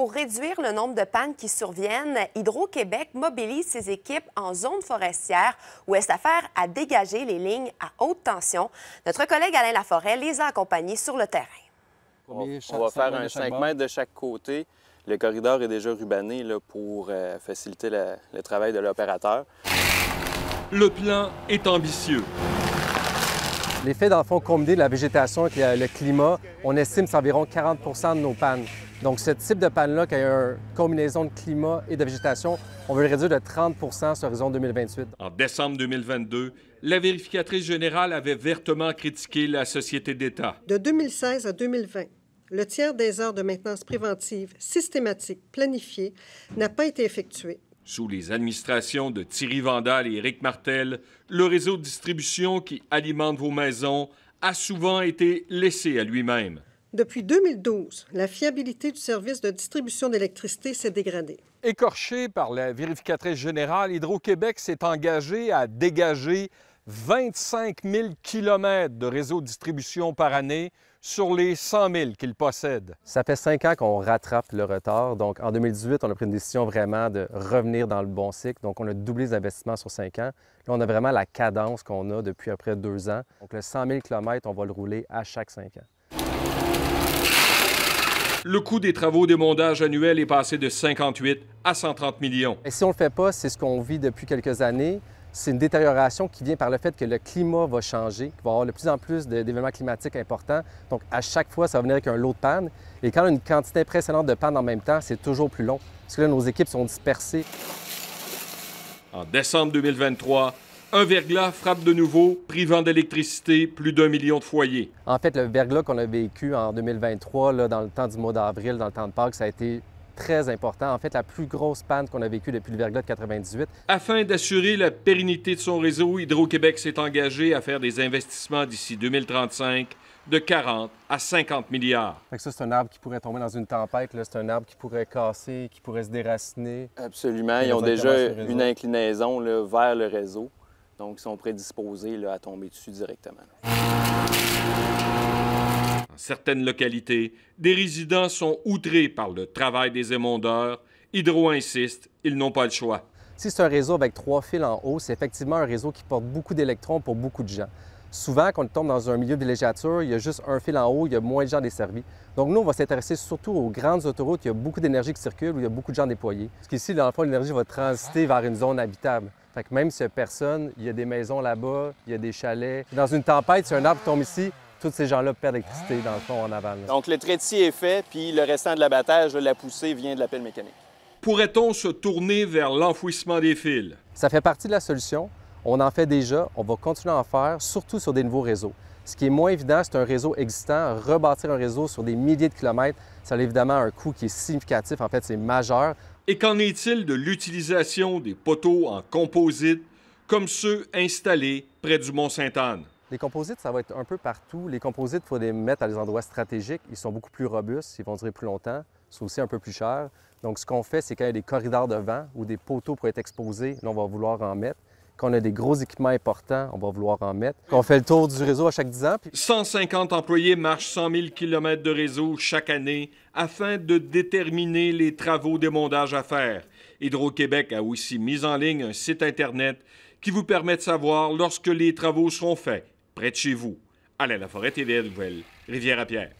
Pour réduire le nombre de pannes qui surviennent, Hydro-Québec mobilise ses équipes en zone forestière où est affaire à dégager les lignes à haute tension. Notre collègue Alain Laforêt les a accompagnés sur le terrain. On, va faire un 5 mètres de chaque côté. Le corridor est déjà rubané pour euh, faciliter le travail de l'opérateur. Le plan est ambitieux. L'effet, dans le fond, combiné de la végétation avec le climat, on estime c'est environ 40 de nos pannes. Donc, ce type de panne-là, qui a une combinaison de climat et de végétation, on veut le réduire de 30 sur horizon 2028. En décembre 2022, la vérificatrice générale avait vertement critiqué la société d'État. De 2016 à 2020, le tiers des heures de maintenance préventive systématique planifiée n'a pas été effectué. Sous les administrations de Thierry Vandal et Éric Martel, le réseau de distribution qui alimente vos maisons a souvent été laissé à lui-même. Depuis 2012, la fiabilité du service de distribution d'électricité s'est dégradée. Écorché par la vérificatrice générale, Hydro-Québec s'est engagé à dégager 25 000 km de réseau de distribution par année sur les 100 000 qu'il possède. Ça fait cinq ans qu'on rattrape le retard. Donc, en 2018, on a pris une décision vraiment de revenir dans le bon cycle. Donc, on a doublé les investissements sur cinq ans. Là, on a vraiment la cadence qu'on a depuis à peu près deux ans. Donc, le 100 000 km, on va le rouler à chaque cinq ans. Le coût des travaux de montage annuel est passé de 58 à 130 millions. Et si on le fait pas, c'est ce qu'on vit depuis quelques années. C'est une détérioration qui vient par le fait que le climat va changer, qu'il va y avoir de plus en plus d'événements climatiques importants. Donc, à chaque fois, ça va venir avec un lot de pannes. Et quand on a une quantité impressionnante de pannes en même temps, c'est toujours plus long, parce que nos équipes sont dispersées. En décembre 2023, un verglas frappe de nouveau, privant d'électricité plus d'un million de foyers. En fait, le verglas qu'on a vécu en 2023, là, dans le temps du mois d'avril, dans le temps de parc, ça a été très important. En fait, la plus grosse panne qu'on a vécue depuis le verglas de 98. Afin d'assurer la pérennité de son réseau, Hydro-Québec s'est engagé à faire des investissements d'ici 2035 de 40 à 50 milliards. ça, c'est un arbre qui pourrait tomber dans une tempête. C'est un arbre qui pourrait casser, qui pourrait se déraciner. Absolument. Ils ont déjà une inclinaison vers le réseau. Donc, ils sont prédisposés à tomber dessus directement. Dans certaines localités, des résidents sont outrés par le travail des émondeurs. Hydro insiste, ils n'ont pas le choix. Si c'est un réseau avec trois fils en haut, c'est effectivement un réseau qui porte beaucoup d'électrons pour beaucoup de gens souvent, quand on tombe dans un milieu de villégiature, il y a juste un fil en haut, il y a moins de gens desservis. Donc, nous, on va s'intéresser surtout aux grandes autoroutes, il y a beaucoup d'énergie qui circule, où il y a beaucoup de gens déployés. Parce qu'ici, dans le fond, l'énergie va transiter vers une zone habitable. Fait que même s'il n'y a personne, il y a des maisons là-bas, il y a des chalets. Dans une tempête, si un arbre tombe ici, tous ces gens-là perdent l'électricité, dans le fond, en aval. Donc, le traitier est fait, puis le restant de l'abattage, la poussée vient de la mécanique. Pourrait-on se tourner vers l'enfouissement des fils? Ça fait partie de la solution. On en fait déjà, on va continuer à en faire, surtout sur des nouveaux réseaux. Ce qui est moins évident, c'est un réseau existant. Rebâtir un réseau sur des milliers de kilomètres, ça a évidemment un coût qui est significatif, en fait, c'est majeur. Et qu'en est-il de l'utilisation des poteaux en composite, comme ceux installés près du Mont-Sainte-Anne? Les composites, ça va être un peu partout. Les composites, il faut les mettre à des endroits stratégiques. Ils sont beaucoup plus robustes, ils vont durer plus longtemps. C'est aussi un peu plus cher. Donc, ce qu'on fait, c'est quand il y a des corridors de vent ou des poteaux pour être exposés, là, on va vouloir en mettre. Qu'on a des gros équipements importants, on va vouloir en mettre. Qu'on fait le tour du réseau à chaque 10 ans. 150 employés marchent 100 000 km de réseau chaque année afin de déterminer les travaux d'émondage à faire. Hydro-Québec a aussi mis en ligne un site Internet qui vous permet de savoir lorsque les travaux seront faits près de chez vous. Alain forêt TVA Nouvelle, Rivière-à-Pierre.